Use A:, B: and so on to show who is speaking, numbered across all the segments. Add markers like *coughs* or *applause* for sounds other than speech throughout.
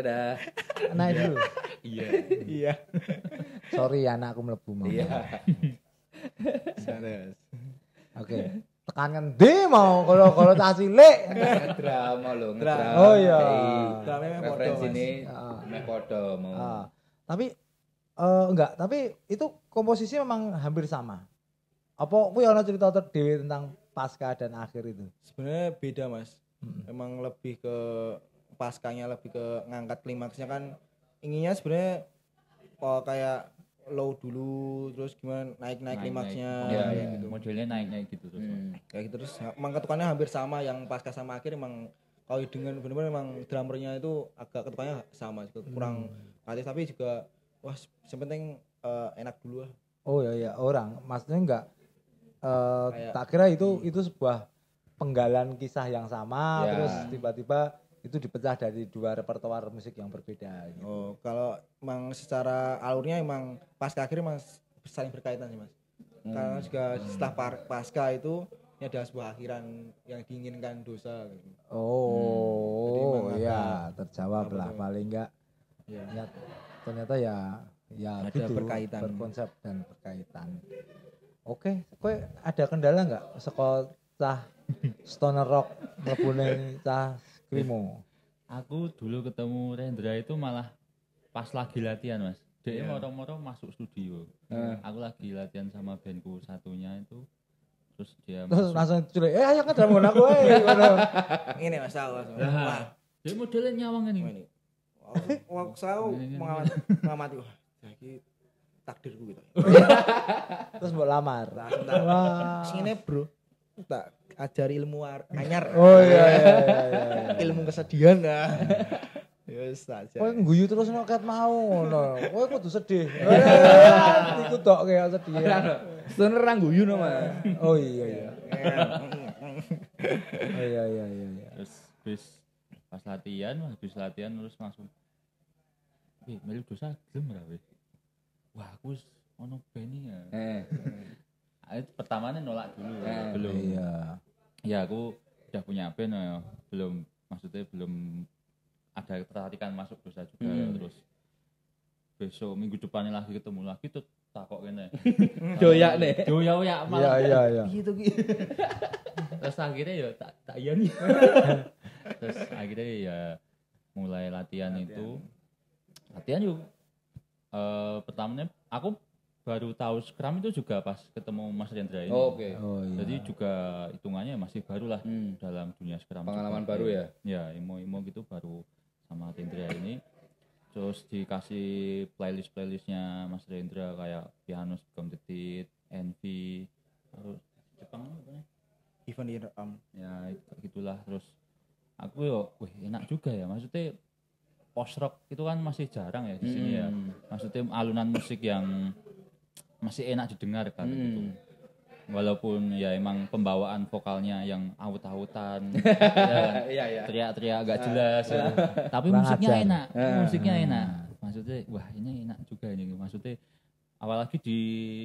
A: Dadah. Anak iya. dulu. Iya. Iya. Sorry ya anak aku melebu mau. Iya. Serius. Oke. tekanan D mau kalau kalau tak cilik. Drama lo, drama. Oh iya. Drama meh podo. Referensi ini meh podo mau. Tapi Uh, enggak, tapi itu komposisi memang hampir sama. Apa kuwi ana cerita terdiri tentang pasca dan akhir itu? Sebenarnya beda, Mas. Hmm. Emang lebih ke paskanya lebih ke ngangkat klimaksnya kan inginnya sebenarnya kok kayak low dulu terus gimana naik naik klimaksnya ya, ya, gitu.
B: modelnya naik naik gitu terus hmm.
A: kayak gitu terus emang ketukannya hampir sama yang pasca sama akhir emang kalau dengan benar-benar emang drummernya itu agak ketukannya sama juga kurang hmm. Hati, tapi juga wah sepenting uh, eh, enak dulu lah oh iya ya orang maksudnya enggak uh, eh, kayak, tak kira itu hmm. itu sebuah penggalan kisah yang sama ya. terus tiba-tiba itu dipecah dari dua repertoar musik yang berbeda gitu. oh kalau memang secara alurnya emang pasca akhirnya emang saling berkaitan sih mas hmm. karena juga hmm. setelah pasca itu ini ada sebuah akhiran yang diinginkan dosa gitu. oh hmm. ya terjawab apa lah itu? paling enggak ya. ya ternyata ya ya ada gitu, berkaitan berkonsep dan berkaitan Oke, kok ada kendala nggak sekolah stoner rock mlebune
B: cah Krimo. Iya. Aku dulu ketemu Rendra itu malah pas lagi latihan, Mas. Dia yeah. moro-moro masuk studio. Uh. Aku lagi latihan sama bandku satunya itu terus dia terus masuk. langsung culik eh ayo kan drama aku eh. *laughs* ini mas tahu nah, dia modelnya nyawang ini waktu saya kan. mengamati
A: mengamati wah jadi takdirku gitu *laughs* terus mau lamar langsung sini bro tak ajar ilmu anyar. Oh iya. iya, iya, iya. iya. ilmu kesedihan nah. Ya. Yes, ya, tak ajar. guyu terus no kat mau no. Kau kudu sedih. Iku tok kayak sedih. Sebenarnya orang guyu no, Mas. Oh iya iya. oh *laughs*
B: iya iya iya. Terus bis pas latihan, habis latihan terus langsung Eh, melu dosa gelem ra wis. Wah, aku ono beni ya. Eh. *laughs* pertamanya nolak dulu ya. Eh, belum iya. ya aku udah punya band ya. belum maksudnya belum ada perhatikan masuk dosa juga hmm. terus besok minggu depannya lagi ketemu lagi tuh takok kene doyak *laughs* nih doyak ya malah iya iya gitu terus akhirnya ya tak tak iya nih *laughs* terus akhirnya ya mulai latihan, latihan. itu latihan yuk uh, pertamanya aku baru tahu Scrum itu juga pas ketemu Mas Rendra ini. Oh, Oke. Okay. Oh, iya. Jadi juga hitungannya masih barulah hmm. dalam dunia Scrum. Pengalaman baru ya? Ya, imo-imo gitu baru sama Rendra ini. Terus dikasih playlist-playlistnya Mas Rendra kayak Pianus Become the Envy, terus Jepang apa nih? Even in Ya, gitulah terus aku yo, wih enak juga ya maksudnya post rock itu kan masih jarang ya di sini ya. hmm. ya. Maksudnya alunan musik yang masih enak didengarkan gitu. hmm. gitu walaupun ya emang pembawaan vokalnya yang awut-awutan *laughs* ya, kan? iya, iya. teriak-teriak agak ah, jelas ya. Ah. tapi Bang musiknya enak ah. musiknya hmm. enak maksudnya wah ini enak juga ini maksudnya apalagi di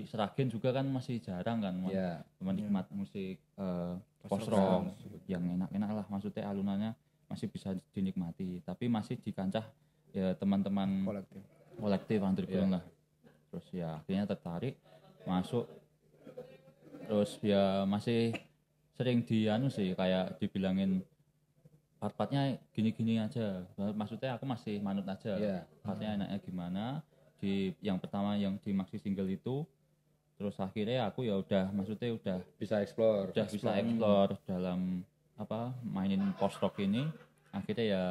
B: Seragen juga kan masih jarang kan iya. menikmat hmm. musik uh, eh, post rock kan. yang enak-enak lah maksudnya alunannya masih bisa dinikmati tapi masih di kancah ya teman-teman kolektif kolektif underground yeah. lah terus ya akhirnya tertarik masuk terus ya masih sering dianu sih kayak dibilangin part-partnya gini-gini aja maksudnya aku masih manut aja yeah. partnya enaknya gimana di yang pertama yang di maxi single itu terus akhirnya aku ya udah maksudnya udah bisa explore udah explore. bisa explore dalam apa mainin post rock ini akhirnya ya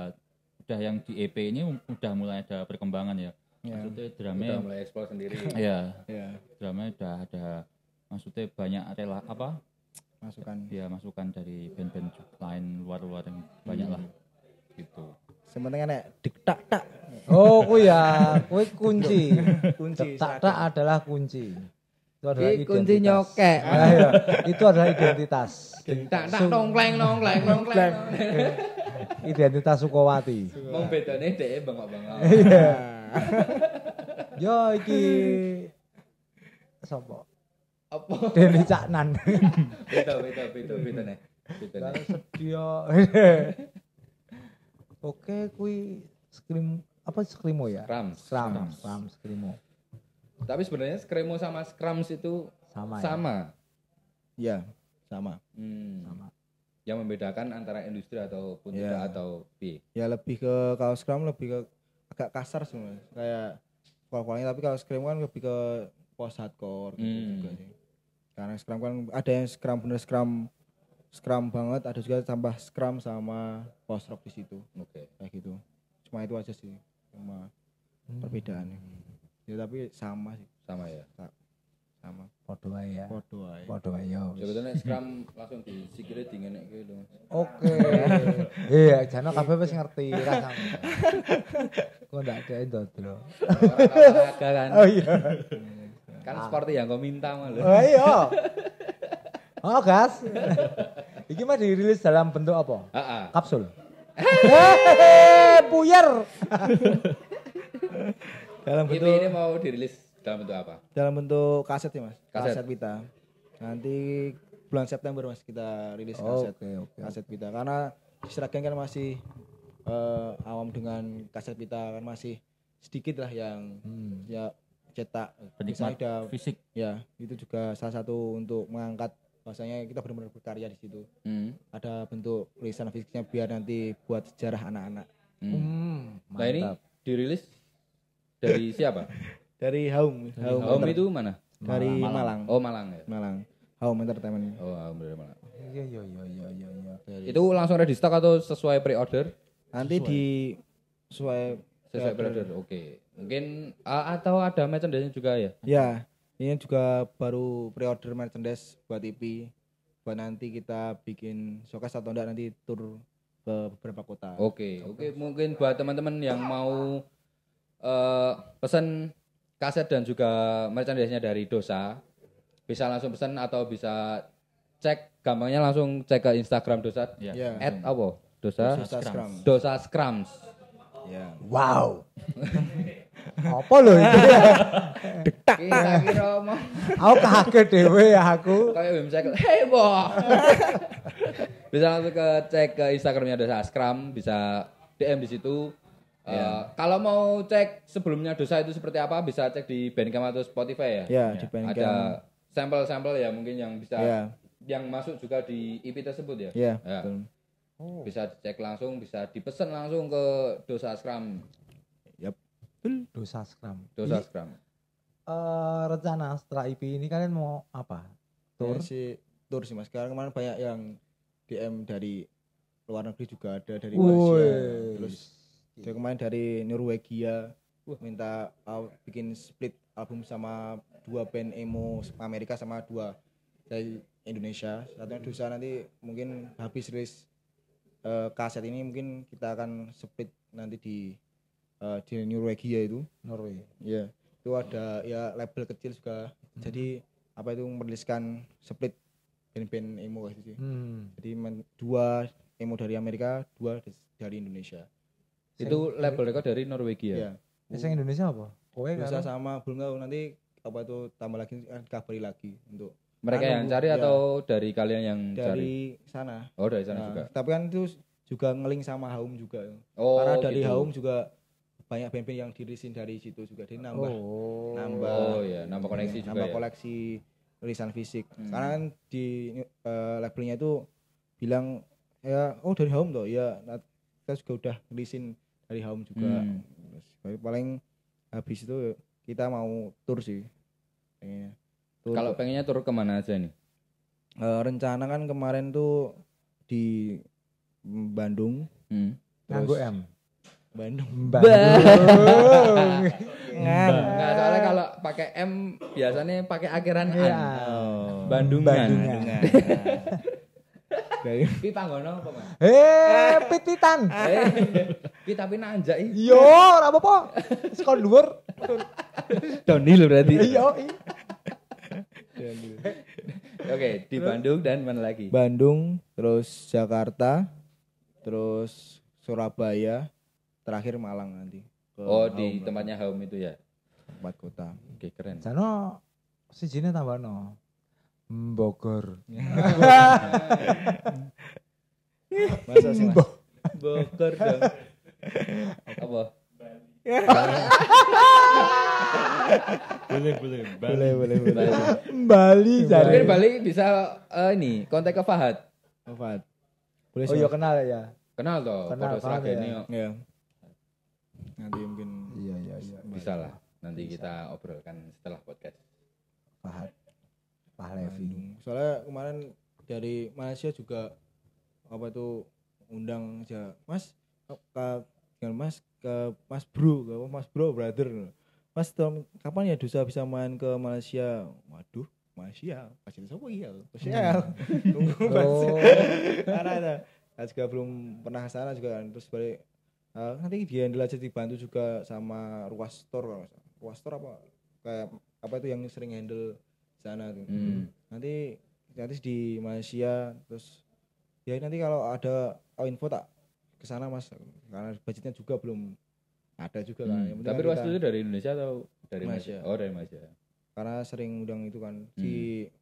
B: udah yang di EP ini udah mulai ada perkembangan ya yeah. maksudnya drama udah mulai ekspor sendiri *laughs* iya yeah. drama udah ada maksudnya banyak rela apa masukan ya masukan dari band-band lain luar-luar yang banyak hmm. lah gitu
A: Sementara nek dik tak
B: tak oh ku ya kue kunci *laughs* kunci tak tak
A: adalah kunci itu adalah identitas kunci nyokek nah, iya. itu adalah identitas dik tak tak nongkleng nongkleng nongkleng Identitas Sukowati. Mong bedane dhek e bengok-bengok. Iya. *laughs* Yo iki sapa? Apa? Deni Caknan. Beda beda beda beda nih. Beda sedia. *laughs* Oke, kui skrim apa skrimo ya? Rams. Rams, Rams skrimo. Tapi sebenarnya skrimo sama scrums itu sama. Sama. Ya, sama. Iya, hmm. Sama yang membedakan antara industri ataupun yeah. tidak atau B? Ya lebih ke kalau Scrum lebih ke agak kasar semua Kayak pokoknya tapi kalau Scrum kan lebih ke post hardcore gitu hmm. juga sih. Karena Scrum kan ada yang Scrum bener Scrum Scrum banget, ada juga tambah Scrum sama post rock di situ. Oke. Okay. Kayak gitu. Cuma itu aja sih. Cuma hmm. perbedaannya. Ya tapi sama sih. Sama ya sama ya padha wae padha wae yo ya, sebetulnya ya, scrum langsung di sikile dingenekke lho oke *laughs* iya jane kabeh wis ngerti rasane kok ndak ada ndodro olahraga kan oh iya kan seperti yang kau minta malu oh iya oh gas iki mah dirilis dalam bentuk apa kapsul
B: kapsul puyer
A: dalam bentuk ini mau dirilis dalam bentuk apa? Dalam bentuk kaset ya mas. Kaset, kaset pita. Nanti bulan September mas kita rilis oh, kaset. Okay, okay. Kaset pita karena Sragen kan masih uh, awam dengan kaset pita kan masih sedikit lah yang hmm. ya cetak penikmat ada, fisik ya itu juga salah satu untuk mengangkat bahasanya kita benar-benar berkarya di situ hmm. ada bentuk rilisan fisiknya biar nanti buat sejarah anak-anak
B: hmm. Hmm, nah ini dirilis dari
A: siapa *laughs* Dari Haum, Haum Haum itu mana? Dari Malang. Malang. Oh Malang ya. Malang. Home Entertainment. Oh Haum dari Malang. Iya iya iya iya iya. iya, iya, iya. Itu langsung ready stock atau sesuai pre-order? Nanti di sesuai sesuai pre-order. Oke. Okay. Mungkin
B: uh, atau ada merchandise juga ya? Ya.
A: Ini juga baru pre-order merchandise buat IP. Buat nanti kita bikin showcase atau enggak nanti tur ke beberapa kota. Oke, okay. oke okay. mungkin buat teman-teman yang mau uh, pesan kaset dan juga merchandise-nya dari Dosa. Bisa langsung pesan atau bisa cek gampangnya langsung cek ke Instagram Dosa. Yeah. Yeah. At apa? Dosa, Dosa Scrums. Yeah. Wow. *laughs* apa loh itu detak kira aku kaget ya aku kayak bisa cek. hey boh
B: *laughs*
A: bisa langsung ke cek ke Instagramnya Dosa Scrum bisa DM di situ Yeah. Ya. kalau mau cek sebelumnya dosa itu seperti apa bisa cek di Bandcamp atau Spotify ya. Iya. yeah, di Bandcamp. Ada sampel-sampel ya mungkin yang bisa yeah. yang masuk juga di IP tersebut ya. Iya. Yeah, ya. yeah. Oh. Bisa cek langsung, bisa dipesan langsung ke Dosa Scrum. Yap. Dosa Scrum. Dosa Jadi, Scrum. Uh, rencana setelah IP ini kalian mau apa? Tour? Ya, si tour sih Mas. Sekarang kemarin banyak yang DM dari luar negeri juga ada dari Malaysia. Terus dia iya. kemarin dari Norwegia minta uh, bikin split album sama dua band emo Amerika sama dua dari Indonesia. Satunya hmm. dosa nanti mungkin habis rilis uh, kaset ini mungkin kita akan split nanti di uh, di Norwegia itu. Norway. Ya. Yeah. Itu ada ya label kecil juga. Hmm. Jadi apa itu meriliskan split band-band emo gitu sih. Hmm. Jadi dua emo dari Amerika, dua dari Indonesia. Itu label mereka dari Norwegia. Iya. Yang eh, Indonesia apa? Kowe Dosa kan? sama tahu nanti apa itu tambah lagi kabari eh, lagi untuk mereka anu, yang cari iya. atau
B: dari kalian yang dari cari?
A: Dari sana. Oh, dari sana nah, juga. Tapi kan itu juga ngeling sama Haum juga. Oh, Karena dari gitu. Haum juga banyak band-band yang dirisin dari situ juga. dia nambah oh. nambah Oh iya, nambah iya, ya. koleksi ya, Nambah koleksi tulisan fisik. Hmm. Karena kan di uh, labelnya itu bilang ya oh dari Haum tuh Ya kita juga udah rilisin dari home juga hmm. paling habis itu kita mau tour sih pengennya
B: kalau pengennya tour kemana aja nih
A: eh, uh, rencana kan kemarin tuh di Bandung hmm. M Bandung Bandung Nggak Enggak, soalnya kalau pakai M biasanya pakai akhiran an. Iya. Oh. Bandung. Bandung. Dari *laughs* Pi panggono apa, Mas? Eh, pititan. Eh. Ki tapi nak anjak iki. Yo, iya, ora apa-apa. Sekon dhuwur. lho berarti. Iya, iya. Oke, di Bandung dan mana lagi? Bandung, terus Jakarta, terus Surabaya, terakhir Malang nanti. Oh, di Haum tempatnya Haum itu ya. Tempat kota. Oke, keren. Sano sijine tambah no. Bogor. *laughs* Masa sih Bogor dong. Apa? boleh boleh Bali. boleh boleh Bali Bali bisa uh, ini kontak ke Fahad Fahad boleh oh iya kenal ya kenal toh kenal Fahad ya. ya. nanti mungkin iya iya iya bisa lah nanti bisa. kita obrolkan setelah podcast Fahad Fahlevi soalnya kemarin dari Malaysia juga apa itu undang aja Mas ke dengan Mas ke Mas Bro, ke Mas Bro brother. Mas Tom, kapan ya Dusa bisa main ke Malaysia? Waduh, Malaysia, Malaysia siapa ya Malaysia. Tunggu Mas. Oh. Karena ada. Saya juga belum pernah sana juga kan. Terus balik uh, nanti dia yang aja dibantu juga sama ruas store kalau ruas store apa kayak apa itu yang sering handle sana tuh. Hmm. Nanti nanti di Malaysia terus ya nanti kalau ada oh, info tak ke sana mas karena budgetnya juga belum ada juga hmm. kan. Tapi ruas itu
B: dari Indonesia atau dari Malaysia? Oh dari Malaysia.
A: Karena sering undang itu kan hmm.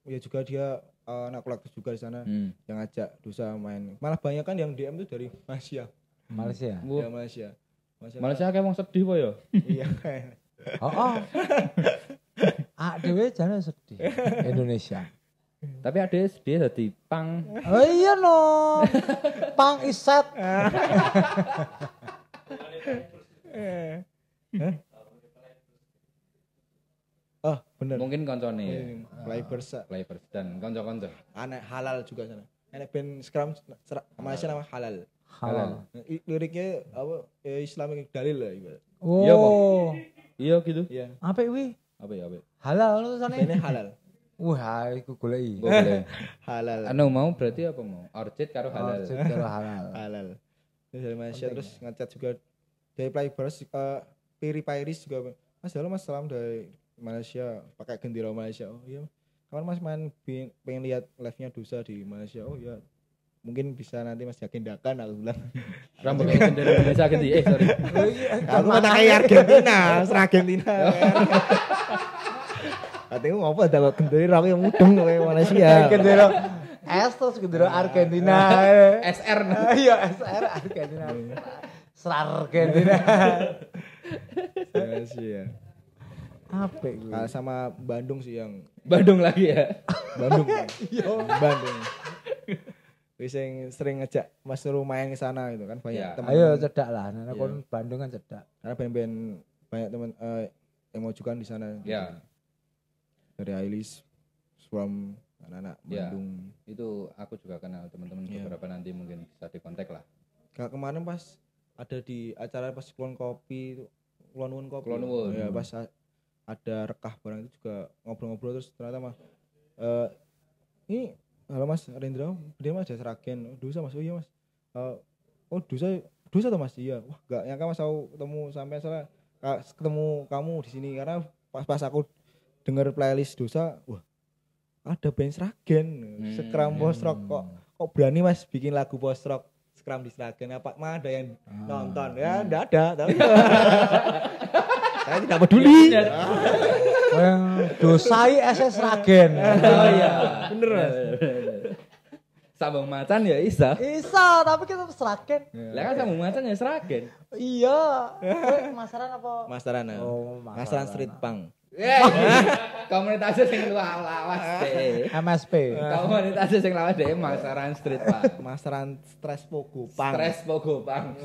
A: ya juga dia uh, eh, anak kolektif juga di sana hmm. yang ngajak Dusa main. Malah banyak kan yang DM itu dari Malaysia. Hmm. Malaysia. Ya Malaysia. Malaysia, Malaysia kan- kayak emang sedih po ya. Iya. Kan. *laughs* oh Ah *laughs* dhewe jangan sedih *laughs* Indonesia. Hmm. Tapi
B: ada dia jadi pang. Oh iya
A: no. pang iset. *laughs* Eh. Eh. Oh, bener. Mungkin koncone ya. Players, players dan konco-konco. Anak halal juga sana. Anak band Scrum Malaysia nama halal. Halal. Liriknya apa? Ya, Islamic dalil lah ibarat. Iya,
B: oh. Iya gitu.
A: Iya. Apa Iwi? Apa ya, apa? Halal lu sana. Ini halal. Wah, aku goleki. *laughs* halal. Anu mau berarti apa mau? Orchid karo halal. Orchid karo halal. halal. Dari Malaysia terus ngecat juga dari Playboys uh, Piri Pairis juga. Mas halo Mas salam dari Malaysia pakai gendera Malaysia. Oh iya. Kapan Mas main pengen lihat live-nya Dosa di Malaysia? Oh iya. Mungkin bisa nanti Mas agendakan aku bilang. *laughs* Rambut gendera Malaysia ganti. Gitu ya, eh sorry. Oh, iya. Aku kata kayak Argentina, Argentina.
B: *laughs*
A: Katanya ngopo dapat gendera yang mudeng kayak Malaysia. *laughs* Gendera S terus gendera Argentina. SR. *laughs* *laughs* Iya SR Argentina. Ser Argentina. Malaysia. Iya ya. Apa gue? sama Bandung sih yang Bandung lagi ya. Bandung. Iya. Bandung. Wis sering ngejak Mas rumah main ke sana gitu kan banyak ya. teman. Ayo cedak lah, karena kon iya. Bandung kan cedak. Karena ben-ben banyak teman uh, eh, yang mau juga di sana. Iya dari Ailis from anak-anak ya, Bandung.
B: Itu aku
A: juga kenal teman-teman yeah. beberapa nanti mungkin bisa dikontak lah. kak kemarin pas ada di acara pas klon Kopi klon wun Kopi. klon Wun. Ya pas ada rekah barang itu juga ngobrol-ngobrol terus ternyata mas uh, ini halo Mas Rendra, dia Mas Seragen. Oh, dosa Mas, oh iya Mas. Uh, oh dosa dosa tuh Mas iya. Wah, enggak nyangka Mas aku ketemu sampai salah ketemu kamu di sini karena pas pas aku dengar playlist dosa wah ada band Sragen hmm. Scrum post rock kok kok berani mas bikin lagu post rock Scrum di Sragen apa mah ada yang ah. nonton ya enggak ada tapi *laughs* saya tidak peduli iya. dosai SS Sragen *laughs* oh iya bener mas iya, iya, Sambung macan ya Isa. Isa, tapi kita seragen. lihat kan sambung macan ya seragen. Iya. Masaran apa? Masaran. Oh, masaran street punk. Komunitasnya sing lawas deh. MSP. Komunitasnya sing lawas deh Masaran Street Pak. Masaran Stres Pogopang. Stres Pogopang.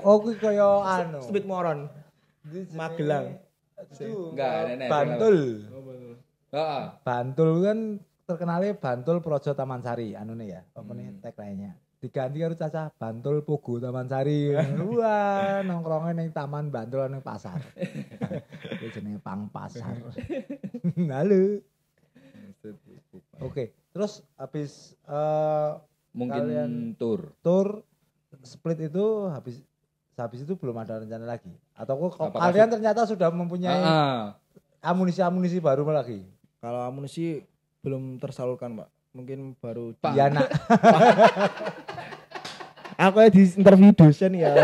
A: oh kuwi kaya anu. Street Moron. Magelang. Enggak, nenek. Bantul. Heeh. Bantul kan terkenalnya Bantul Projo Taman Sari anu nih ya. Apa nih tag lainnya? diganti karo caca Bantul pugu Taman Sari. Wah, nongkrongnya neng Taman Bantul neng pasar.
B: *laughs* itu
A: jenis pang pasar. lalu *laughs* Oke, terus habis uh, mungkin kalian tour. Tour split itu habis habis itu belum ada rencana lagi. Atau kok Apa kalian ternyata sudah mempunyai ah, ah. amunisi-amunisi baru lagi? Kalau amunisi belum tersalurkan, Pak. Mungkin baru Pak. Diana. *laughs* aku di interview dosen ya. *laughs*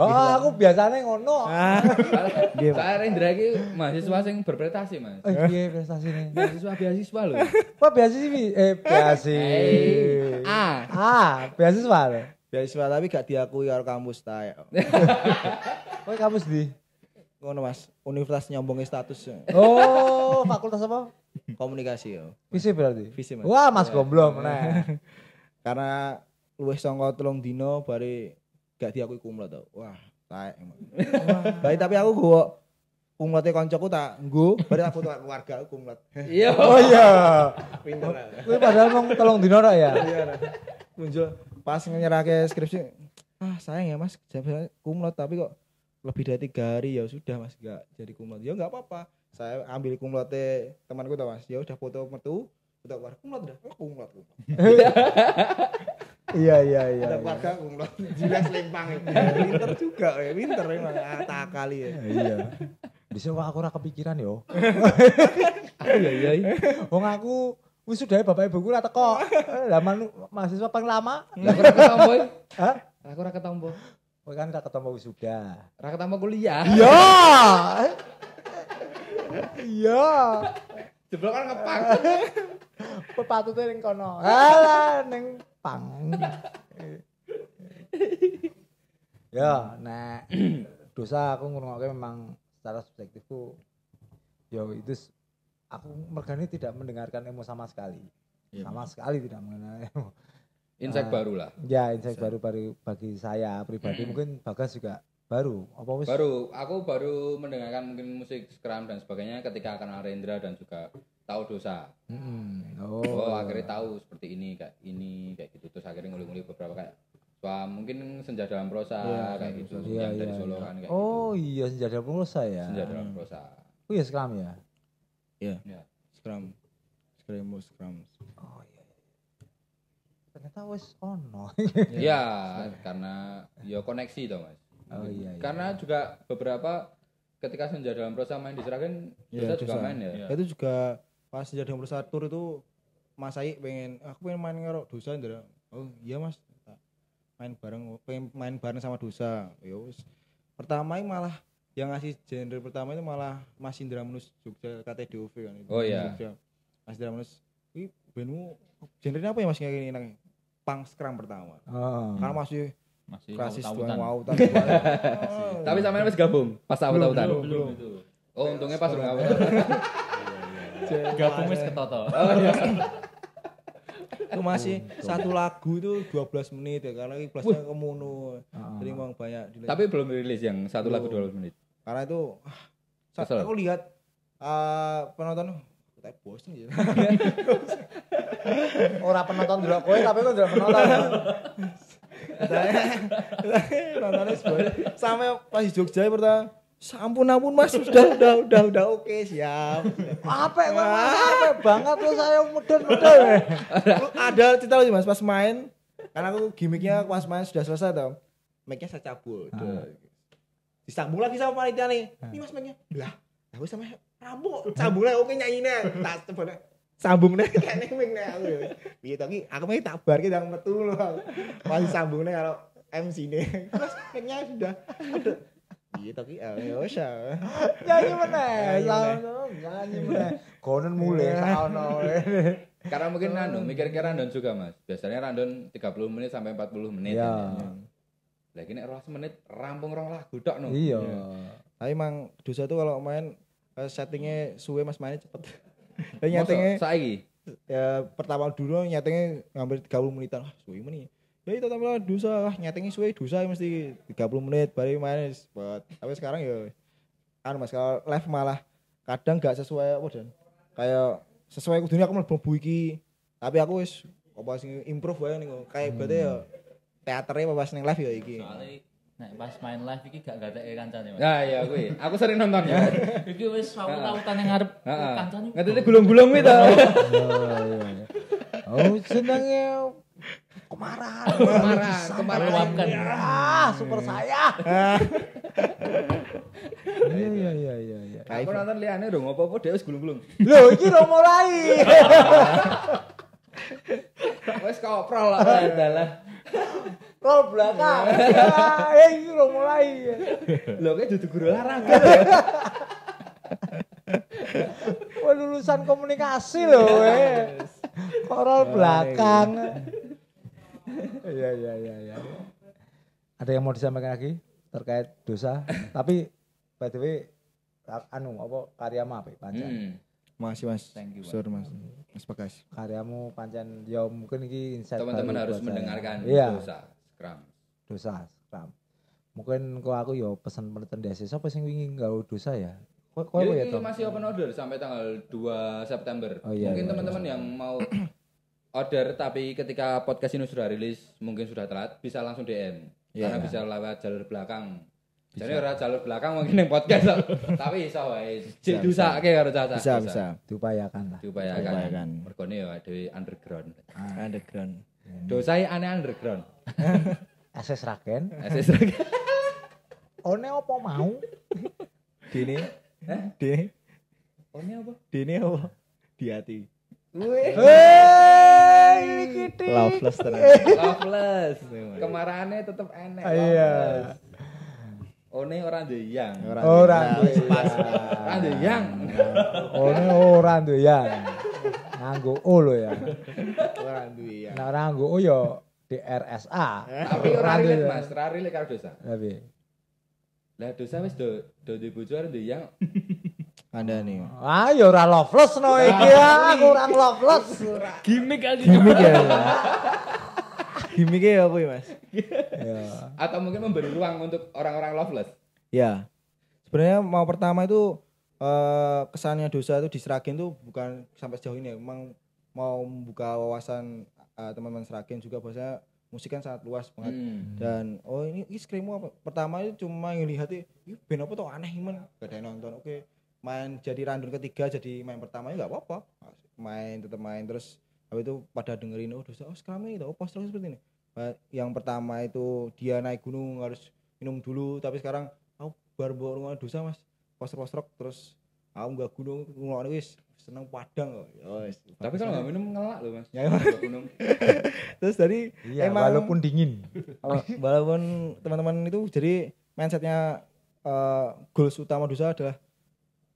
A: Oh, aku biasanya ngono. Ah. Saya Indra iki mahasiswa sing berprestasi, Mas. Eh, oh, piye iya, prestasine? Mahasiswa beasiswa lho. Wah, beasiswa eh beasiswa. A. A, ah. ah, beasiswa lho. Beasiswa tapi gak diakui karo kampus ta. Ya. *laughs* Kowe kampus di? Ngono, Mas. Universitas nyombongnya status. Ya. Oh, fakultas apa? Komunikasi yo. Ya. Visi berarti. Visi, Mas. Wah, Mas goblok nah. *laughs* Karena luwih saka telung Dino, bare gak diakui kumlot tau. Wah, taek. Bari tapi aku gua kumlotnya koncoku tak nggo, bare tak tuh keluarga aku kumlot. Iya. Oh iya. Pinter. padahal mong telung Dino lah ya. Iya. Muncul pas nyerahke skripsi. Ah, sayang ya Mas, kumlot tapi kok lebih dari tiga hari ya sudah Mas gak jadi kumlot. Ya nggak apa-apa. Saya ambil kumlotnya temanku tau Mas. Ya udah foto metu, foto keluar kumlot dah. Kumlot kumlot.
B: *laughs*
A: Iya iya iya. Ada warga kumlot, jelas lempang. Winter iya, iya. juga ya, winter memang tak kali ya. Iya. Bisa aku ora kepikiran yo. Ya. Ah, iya, iya iya. Wong aku wis sudah bapak ibuku ora teko. Lah mahasiswa paling lama. Lah aku ketombo. Hah? Aku ora ketombo. Kowe kan ora ketombo wis sudah. Ora ketombo kuliah. Iya. Iya. Jeblok kan ngepang. Pepatute ning kono. Halah ning Jepang. *laughs* ya, nah *clears throat* dosa aku ngrungokke memang secara subjektifku ya itu aku mergani tidak mendengarkan emo sama sekali. Ya, sama sekali tidak mengenal emo. Insek uh, baru lah. Ya, insek baru baru bagi saya pribadi mungkin Bagas juga baru apa baru
B: aku baru mendengarkan mungkin musik scrum dan sebagainya ketika kenal Rendra dan juga tahu dosa.
A: Hmm.
B: Oh. oh akhirnya tahu seperti ini kayak ini kayak gitu terus akhirnya nguli-nguli beberapa kayak Wah, mungkin
A: senja dalam prosa ya, kayak gitu ya, yang ya, dari iya, Solo iya, kan iya. kayak oh, gitu. Oh iya senja dalam prosa ya. Senja dalam mm. prosa. Oh iya Scrum ya. Iya. Iya. Scrum. Scrum Scrum. Oh iya. Ternyata wes ono. Iya, *laughs*
B: karena ya koneksi dong Mas. Oh iya, iya. Karena juga beberapa ketika senja dalam prosa main di Seragen, ya, juga main ya. ya. Itu
A: juga pas jadi nomor satu itu Mas Aik pengen aku pengen main ngerok dosa ndra. Oh iya Mas. Main bareng pengen main bareng sama dosa. yo ya pertama Pertama malah yang ngasih genre pertama itu malah Mas Indra Menus Jogja KTDOV kan itu. Oh iya. Jogja. Mas Indra Menus ini bandmu genrenya apa ya Mas kayak gini nang punk sekarang pertama. Oh. Karena masih masih tuh mau wow Tapi sama Mas gabung pas tahu tahu Belum, Oh untungnya pas rumah *laughs* Gak kumis ketoto. Oh, iya.
B: itu masih satu
A: lagu itu 12 menit ya karena plusnya kemono. Jadi memang banyak dilihat. Tapi belum rilis yang satu lagu 12 menit. Karena itu ah, saat aku lihat uh, penonton kita bosen gitu. Orang penonton dulu kowe tapi kok dulu penonton. Saya nontonnya sampai pas di Jogja pertama Sampun ampun Mas, sudah udah udah udah oke okay, siap. Apa Mas? Apa banget tuh saya mudun-mudun. Ada cerita lagi Mas pas main karena aku gimmicknya pas main sudah selesai tau. Mic-nya saya cabul. Ah. Disambung lagi sama panitia nih. Ah. Ini Mas mic-nya. Lah, tahu sama cabul lah oke nyanyinya. Tak Sambung nih kayak make nih aku iya tapi aku mau tak bar kita tuh loh masih sambung nih kalau MC nih terus nya sudah Iya tapi eh, ya wis ya. Nyanyi meneh, nyanyi meneh. Konon mulai iya. saono. Karena mungkin random, kira random juga Mas. Biasanya random 30 menit sampai 40 menit. Iya. Lagi nek ruas menit rampung rong lagu tok no. Iya. iya. Tapi mang dosa tuh kalau main eh, settingnya suwe Mas mainnya cepet. Lah *laughs* saiki. Ya pertama dulu ngambil tiga 30 menitan. Wah, suwe ya ya itu tambah dosa lah nyetingnya suwe dosa ya mesti 30 menit baru manis buat tapi sekarang ya kan mas kalau live malah kadang gak sesuai apa dan kayak sesuai dunia aku mlebu buiki tapi aku wis apa sing improve wae nih. kayak hmm. berarti ya teaternya pas ning live ya
B: iki soalnya nek pas main live iki gak gateke kancane Mas nah ya aku sering nonton ya *laughs* iki wis tahu tanya ning ngarep ah, ah. kancane ngatene gulung-gulung kuwi to *laughs* oh, iya, iya. oh senenge
A: kemarahan. kemarahan, kemarahan. kemarahan, iya. Ya, kemarahan, super saya. *laughs* Iya, iya, iya, iya. iya. kemarahan, Aku nonton liane dong, apa-apa dia harus gulung-gulung. Lo ini udah mulai. *laughs* Wes kemarahan, lah. Adalah. Ya, kemarahan, belakang. Ya, ini udah mulai. Lo kayak duduk guru olahraga. Wah, lulusan komunikasi loh, kemarahan,
B: kemarahan, belakang. Iya
A: iya iya iya. Ada yang mau disampaikan lagi terkait dosa? *coughs* Tapi by the way anu apa karyamu apa pancen? Hmm. Masih Mas. Thank you. Sur Mas. Mas Bagas. Karyamu pancen ya mungkin ini insight teman-teman harus mendengarkan ya. dosa scrum. Dosa scrum. Mungkin kok aku ya pesan penonton desa siapa sing wingi gawe dosa ya? Kok
B: kok ya, ya Masih
A: open order sampai tanggal 2 September. Oh, iya, Mungkin iya, iya. teman-teman yang mau order tapi ketika podcast ini sudah rilis mungkin sudah telat bisa langsung DM yeah. karena bisa lewat jalur belakang bisa. jadi orang jalur belakang mungkin yang podcast tapi bisa wae
B: jadi dosa oke harus caca bisa bisa
A: diupayakan lah diupayakan, diupayakan. mergone ya dari underground ah. underground hmm. dosa aneh underground SS raken SS raken Ini apa mau dini Eh? dini Ini apa dini apa di hati Wih, Loveless ternyata. Loveless. Kemarahannya tetap enak. Iya. ini orang doyang. Orang pas. Orang doyang. Nah. One orang doyang. Nganggo O lo ya. Orang doyang. Nah, orang nganggo O yo ya DRSA. Tapi ora relate Mas, ora
B: relate karo dosa. Tapi. Lah dosa wis do do di arep doyang
A: ada nih. Ah, ya loveless no iki ya, kurang loveless.
B: Gimik aja. Gimik ya. ya.
A: Gimik ya apa ya, Mas? ya. Atau mungkin memberi ruang untuk orang-orang loveless. Ya. Sebenarnya mau pertama itu eh, kesannya dosa itu diserakin tuh bukan sampai sejauh ini emang mau membuka wawasan eh, teman-teman serakin juga bahasa musik kan sangat luas banget hmm. dan oh ini, ini skrimu apa pertama itu cuma ngelihat ini band apa tuh aneh iman gak ada yang nonton oke okay main jadi random ketiga jadi main pertama ya nggak apa-apa main tetap main terus habis itu pada dengerin oh dosa oh sekarang ini gitu, oh poster seperti ini nah, yang pertama itu dia naik gunung harus minum dulu tapi sekarang aku baru rumah dosa mas poster-poster terus aku nggak gunung nggak wis seneng padang kok. Oh, Tapi kalau nggak minum ngelak loh mas. Ya, minum. *laughs* Terus dari iya, emang walaupun dingin, oh, walaupun teman-teman itu jadi mindsetnya uh, goals utama dosa adalah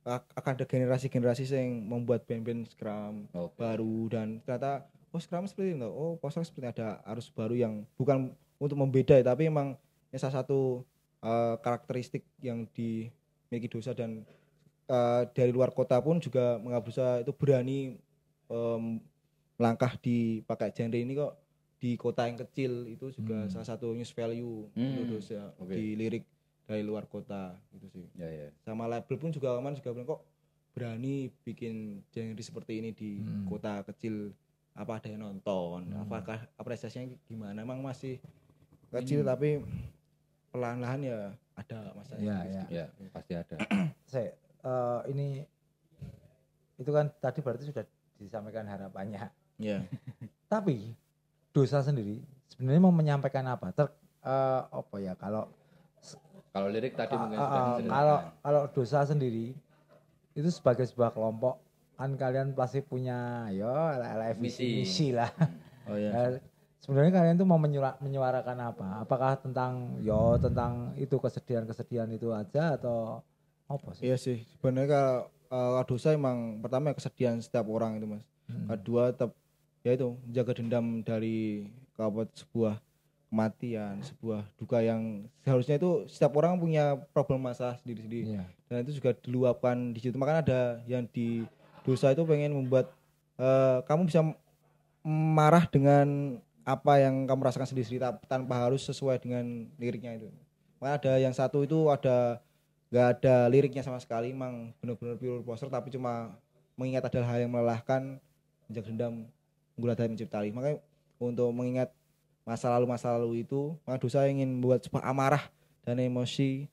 A: akan ada generasi-generasi yang membuat band-band Scrum okay. baru dan ternyata oh Scrum seperti itu, oh Poster seperti ada arus baru yang bukan untuk membeda ya, tapi memang ini salah satu uh, karakteristik yang dimiliki dosa dan uh, dari luar kota pun juga mengabusa itu berani um, melangkah di pakai genre ini kok di kota yang kecil itu juga hmm. salah satu news value hmm. dosa okay. di lirik dari luar kota gitu sih ya, ya. sama label pun juga aman juga bilang kok berani bikin genre seperti ini di hmm. kota kecil apa ada yang nonton hmm. apakah apresiasinya gimana emang masih kecil ini. tapi pelan-pelan ya ada masanya ya, ya, gitu. ya.
B: ya pasti ada
A: *clears throat* saya uh, ini itu kan tadi berarti sudah disampaikan harapannya ya *laughs* tapi dosa sendiri sebenarnya mau menyampaikan apa ter uh, apa ya kalau kalau lirik tadi ah, mungkin uh, sudah ah, Kalau kalau dosa sendiri itu sebagai sebuah kelompok kan kalian pasti punya yo ala misi. misi lah. Hmm. Oh iya. Eh, sebenarnya kalian tuh mau menyuara, menyuarakan apa? Apakah tentang yo tentang itu kesedihan-kesedihan itu aja atau apa sih? Iya sih. Sebenarnya kalau uh, dosa emang pertama ya kesedihan setiap orang itu, Mas. Hmm. Kedua tetap ya itu jaga dendam dari kabut sebuah kematian, sebuah duka yang seharusnya itu setiap orang punya problem masalah sendiri-sendiri. Yeah. Dan itu juga diluapkan di situ. Makanya ada yang di dosa itu pengen membuat uh, kamu bisa marah dengan apa yang kamu rasakan sendiri-sendiri tanpa harus sesuai dengan liriknya itu. Makanya ada yang satu itu ada nggak ada liriknya sama sekali, emang benar-benar pure poster tapi cuma mengingat adalah hal yang melelahkan menjaga dendam gula dari mencipta Makanya untuk mengingat masa lalu masa lalu itu maka dosa ingin membuat sebuah amarah dan emosi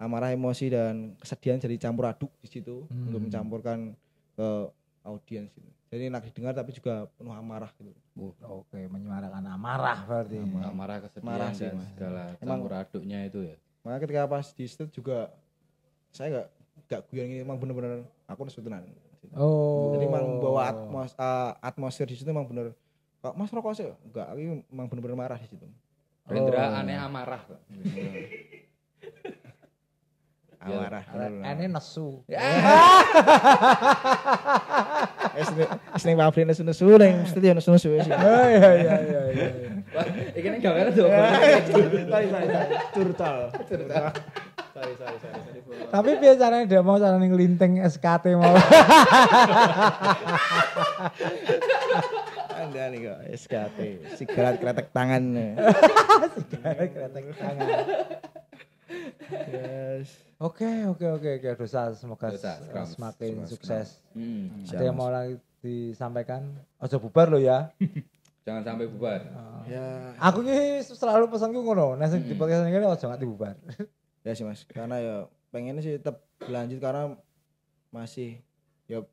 A: amarah emosi dan kesedihan jadi campur aduk di situ hmm. untuk mencampurkan ke audiens gitu. ini. Jadi enak didengar tapi juga penuh amarah gitu. Oh, Oke, okay. menyuarakan
B: amarah berarti. Amarah, amarah kesedihan amarah sih, dan
A: segala emang, campur aduknya itu ya. Makanya ketika pas di situ juga saya gak gak guyon ini emang bener-bener aku nesutenan. Gitu.
B: Oh. Jadi emang bawa atmos,
A: uh, atmosfer di situ emang bener Pak Mas rokok sih? Enggak, aku memang benar-benar marah di situ.
B: Rendra oh. aneh amarah kok. *laughs*
A: Ya, amarah. Aneh nesu.
B: Seneng Pak Afrin nesu-nesu, yang mesti
A: dia ya nesu-nesu. Ya *laughs* oh, iya iya iya iya. Iki ning gaweane do. Sorry sorry. Curtal. turtal. Sorry Tapi biasanya dia mau carane nglinting SKT mau. *laughs* Anda nih kok SKT, kerat kretek tangan. kerat *laughs* kretek tangan. Yes. Oke, oke, oke, oke. Dosa semoga Dosa, semoga semakin sukses. Hmm, Ada yang mau lagi disampaikan? Ojo bubar lo ya. *laughs* Jangan sampai bubar. Oh. Ya. Aku ini selalu pesan ngono, nek hmm. di podcast ini ojo nggak dibubar ya sih Mas, karena ya pengennya sih tetap lanjut karena masih ya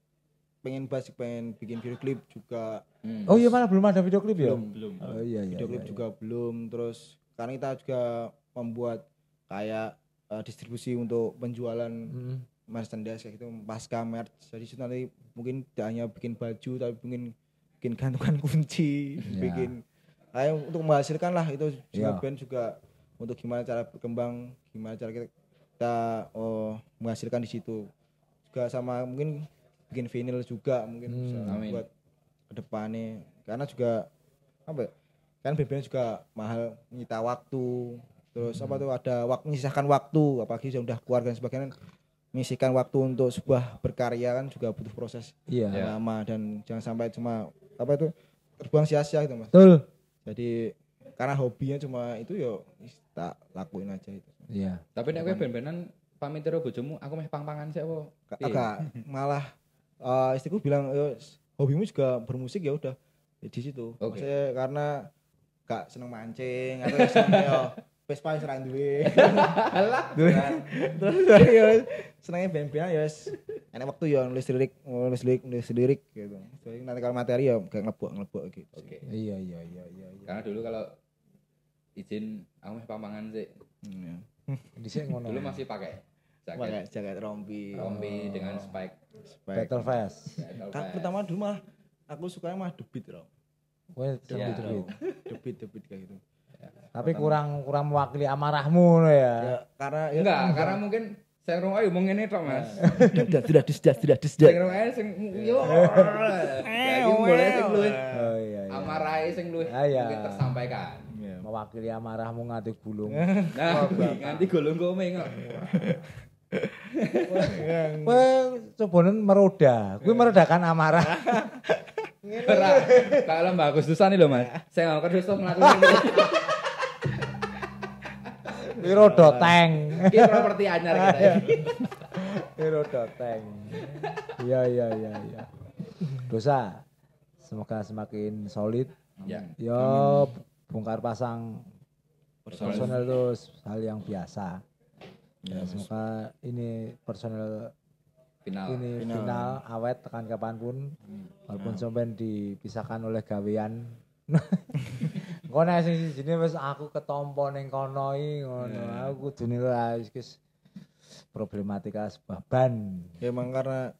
A: pengen bahas pengen bikin video klip juga Hmm. Oh iya mana belum ada video klip ya? Belum, belum. Oh iya iya. Video klip iya, iya. juga belum terus karena kita juga membuat kayak uh, distribusi untuk penjualan hmm. merchandise kayak gitu pasca merch. Jadi itu nanti mungkin tidak hanya bikin baju tapi mungkin bikin gantungan kunci, *laughs* yeah. bikin kayak untuk menghasilkan lah itu juga iya. yeah. band juga untuk gimana cara berkembang, gimana cara kita, kita oh, menghasilkan di situ. Juga sama mungkin bikin vinyl juga mungkin hmm. bisa Amin. buat kedepannya karena juga apa ya, kan BBM juga mahal menyita waktu terus hmm. apa tuh ada waktu menyisakan waktu apalagi sudah keluarga dan sebagainya misikan waktu untuk sebuah berkarya kan juga butuh proses yeah. lama dan jangan sampai cuma apa itu terbuang sia-sia gitu mas. Betul. Jadi karena hobinya cuma itu yo tak lakuin aja itu. Iya. Tapi nek ben-benan pamit karo bojomu, aku masih pang-pangan sih apa? Agak iya. malah uh, istriku bilang yo hobimu juga bermusik ya udah ya di situ okay. karena gak seneng mancing *laughs* atau ya seneng ya, Vespa yang serang duwe. Alah. Gitu kan. Terus ya senengnya band-band ya wis enek waktu ya nulis lirik, nulis lirik, nulis lirik gitu. Jadi nanti kalau materi ya gak ngelebok-ngelebok gitu. Oke. Okay. Iya, iya iya iya iya. Karena dulu kalau izin aku masih pamangan sih. Iya. sini ngono. Dulu ya. masih pakai jaket jaga jaket rompi rompi oh. dengan spike spike battle vest kan pertama dulu mah aku sukanya mah debit loh gue debit, iya. debit, debit, debit kayak gitu. Ya, Tapi kurang kurang mewakili amarahmu ya. ya karena ya, enggak, enggak, karena mungkin saya rumah ayo mau ngene Mas. tidak ya. sudah sudah tidak sudah. Saya rumah ayo sing yo. eh boleh sing lu oh, iya, iya. amarai sing lu ah, mungkin tersampaikan. Ya. Mewakili amarahmu ngadeg bulung. Nah, nganti gulung nah, gue ngok. *laughs* Kowe cobonen meroda. Kuwi meredakan amarah. Ora. Kalau Mbak Agustusan lho, Mas. Saya nggak kerja kan mlaku. Wiro doteng. Iki properti anyar kita. Ya. Wiro doteng. Iya iya iya iya. Dosa. Semoga semakin solid. Ya. Yo ya, bongkar pasang personal itu hal yang biasa. Ya, iya, semoga ini personel final ini final, final awet tekan kapanpun hmm. walaupun sampai dipisahkan oleh gawean kau *laughs* sing sini mas aku ketompo neng kono iki iya. aku lah wis problematika sebaban ya emang karena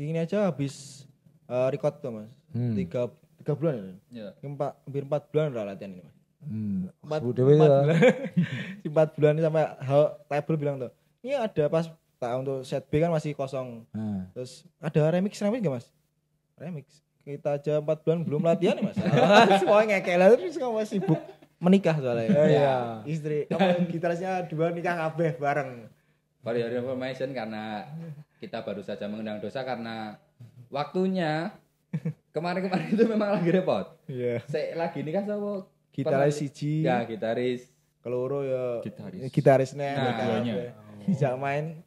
A: ini aja habis uh, record tuh mas hmm. tiga tiga bulan ya, ya. empat hampir empat bulan lah latihan ini mas Hmm, empat, bulan ya. empat, bulan, *laughs* empat bulan sampai label bilang tuh, ini ada pas tak untuk set B kan masih kosong. Hmm. Terus ada remix remix gak mas? Remix. Kita aja empat bulan belum latihan nih mas. Semuanya kayak lalu terus kamu sibuk menikah soalnya. Oh, iya. ya. Istri kamu gitarisnya dua nikah kabeh bareng. Baru ya information karena kita baru saja mengundang dosa karena waktunya kemarin-kemarin itu memang lagi repot. Iya. Yeah. Saya lagi nikah sama gitaris siji ya gitaris keloro ya gitaris gitarisnya nah, bisa nah, *laughs* main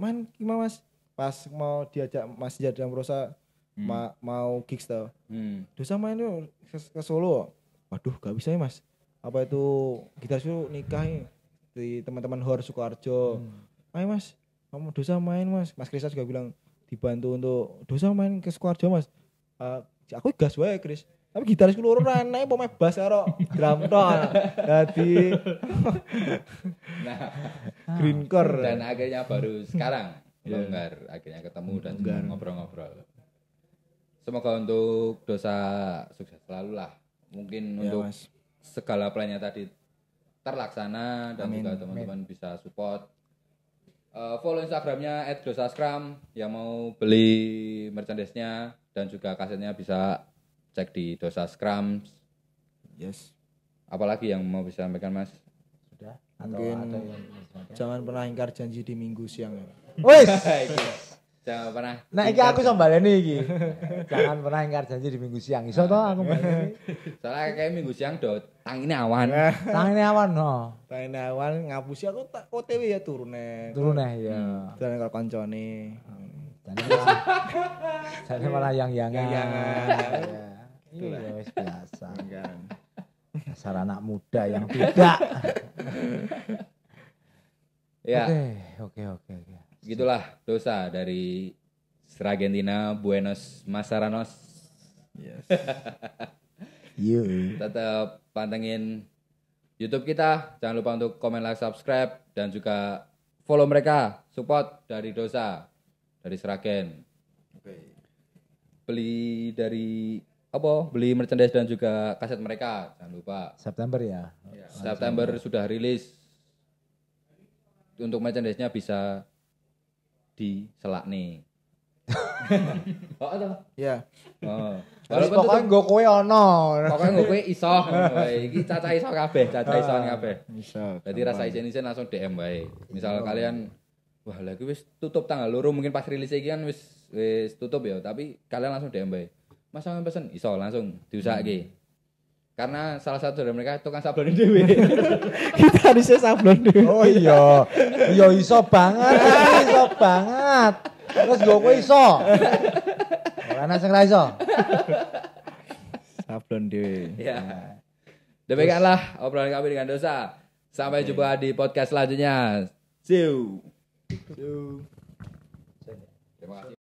A: main gimana mas pas mau diajak Mas yang berusaha, hmm. ma mau gigs tau hmm. dosa main tuh ke, ke, Solo waduh gak bisa ya mas apa itu kita itu nikah ya. di teman-teman Hor Sukoharjo hmm. ayo mas kamu dosa main mas Mas Krisa juga bilang dibantu untuk dosa main ke Sukoharjo mas uh, aku gas wae Kris tapi gitaris kelurahan naik mau bass karo drum tok jadi nah green core dan akhirnya baru sekarang yeah. longgar akhirnya ketemu dan ngobrol-ngobrol semoga untuk dosa sukses selalu lah mungkin ya, untuk mas. segala plannya tadi terlaksana dan Amin. juga teman-teman bisa support uh, follow instagramnya scrum yang mau beli
B: merchandise-nya dan juga kasetnya bisa cek di dosa scrum yes apalagi yang mau bisa sampaikan mas
A: sudah mungkin atau yang jangan pernah ingkar janji di minggu siang ya. wes *laughs* iya. jangan pernah nah iki aku sombaleni iki *laughs* jangan pernah ingkar janji di minggu siang iso to aku *laughs* soalnya kayak minggu siang do tangine awan tangine awan no tangine awan ngapusi aku tak OTW ya turune turune ya turune karo kancane hmm.
B: Jadi malah yang-yangan. yang
A: itulah iya, biasa kan dasar anak muda yang tidak ya oke oke oke gitulah dosa dari Sragentina Buenos Masaranos yes *laughs* iya. tetap pantengin YouTube kita jangan lupa untuk komen like subscribe dan juga follow mereka support dari dosa dari Sragen oke okay. beli dari apa beli merchandise dan juga kaset mereka jangan lupa September ya, ya. September sudah rilis untuk merchandise-nya bisa di selak nih
B: *laughs* oh ada
A: ya oh. Walaupun pokoknya gue kue ono pokoknya gue kue iso *laughs* ini caca iso kabe caca iso ah, kabe iso jadi rasa isen isen langsung DM baik misal kalian wah lagi wis tutup tanggal luruh mungkin pas rilis ini kan wis wis tutup ya tapi kalian langsung DM baik mas sampean pesen iso langsung diusahake hmm. karena salah satu dari mereka tukang sablon itu *laughs* kita harusnya sablon dewi oh iya iya iso banget iso banget terus gue kok iso karena saya iso sablon dewi ya nah. demikianlah obrolan kami dengan dosa sampai okay.
B: jumpa di podcast selanjutnya see you, see you. terima kasih